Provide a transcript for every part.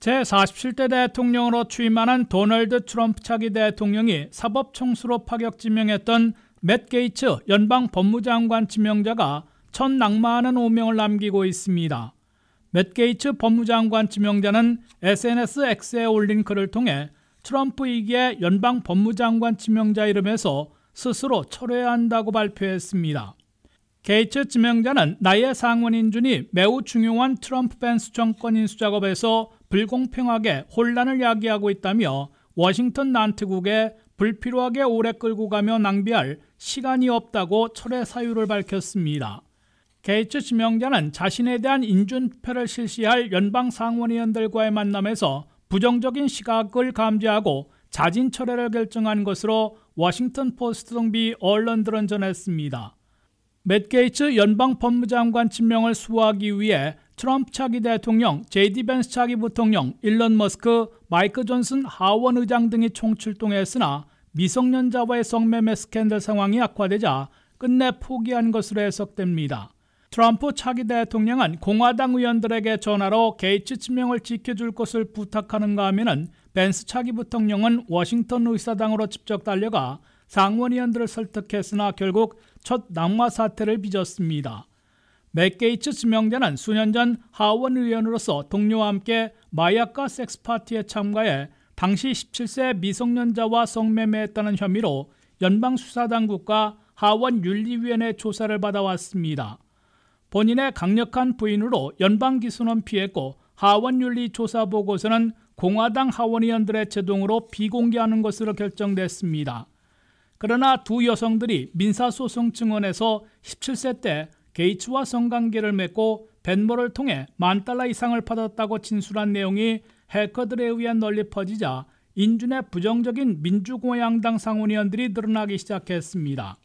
제47대 대통령으로 취임하는 도널드 트럼프 차기 대통령이 사법 총수로 파격 지명했던 맷 게이츠 연방 법무장관 지명자가 첫 낙마하는 오명을 남기고 있습니다. 맷 게이츠 법무장관 지명자는 SNS X에 올린 글을 통해 트럼프 이기에 연방 법무장관 지명자 이름에서 스스로 철회한다고 발표했습니다. 게이츠 지명자는 나의 상원인 주니 매우 중요한 트럼프 벤스 정권 인수 작업에서 불공평하게 혼란을 야기하고 있다며 워싱턴 난트국에 불필요하게 오래 끌고 가며 낭비할 시간이 없다고 철회 사유를 밝혔습니다. 게이츠 지명자는 자신에 대한 인준표를 실시할 연방 상원의원들과의 만남에서 부정적인 시각을 감지하고 자진 철회를 결정한 것으로 워싱턴 포스트 등 비 언론들은 전했습니다. 맷 게이츠 연방 법무장관 지명을 수호하기 위해 트럼프 차기 대통령, 제이디 벤스 차기 부통령, 일론 머스크, 마이크 존슨 하원 의장 등이 총출동했으나 미성년자와의 성매매 스캔들 상황이 악화되자 끝내 포기한 것으로 해석됩니다. 트럼프 차기 대통령은 공화당 의원들에게 전화로 게이츠 지명을 지켜줄 것을 부탁하는가 하면은 벤스 차기 부통령은 워싱턴 의사당으로 직접 달려가 상원의원들을 설득했으나 결국 첫 낙마 사태를 빚었습니다. 맥게이츠 지명자는 수년 전 하원 의원으로서 동료와 함께 마약과 섹스파티에 참가해 당시 17세 미성년자와 성매매했다는 혐의로 연방수사당국과 하원 윤리위원회 조사를 받아왔습니다. 본인의 강력한 부인으로 연방기소는 피했고 하원 윤리조사 보고서는 공화당 하원의원들의 제동으로 비공개하는 것으로 결정됐습니다. 그러나 두 여성들이 민사소송 증언에서 17세 때 게이츠와 성관계를 맺고 벤모를 통해 만 달러 이상을 받았다고 진술한 내용이 해커들에 의해 널리 퍼지자 인준의 부정적인 민주공화당 상원의원들이 늘어나기 시작했습니다.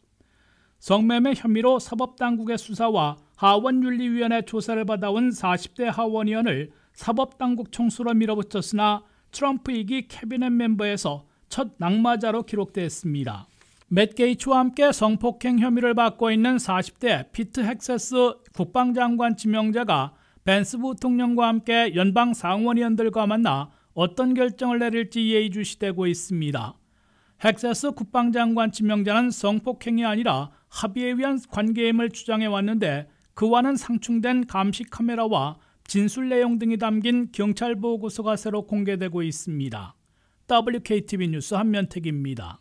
성매매 혐의로 사법당국의 수사와 하원윤리위원회 조사를 받아온 40대 하원의원을 사법당국 총수로 밀어붙였으나 트럼프 이기 캐비넷 멤버에서 첫 낙마자로 기록됐습니다. 맷 게이츠와 함께 성폭행 혐의를 받고 있는 40대 피트 헥세스 국방장관 지명자가 벤스 부통령과 함께 연방 상원의원들과 만나 어떤 결정을 내릴지 예의주시되고 있습니다. 헥세스 국방장관 지명자는 성폭행이 아니라 합의에 의한 관계임을 주장해왔는데 그와는 상충된 감시 카메라와 진술 내용 등이 담긴 경찰 보고서가 새로 공개되고 있습니다. WKTV 뉴스 한면택입니다.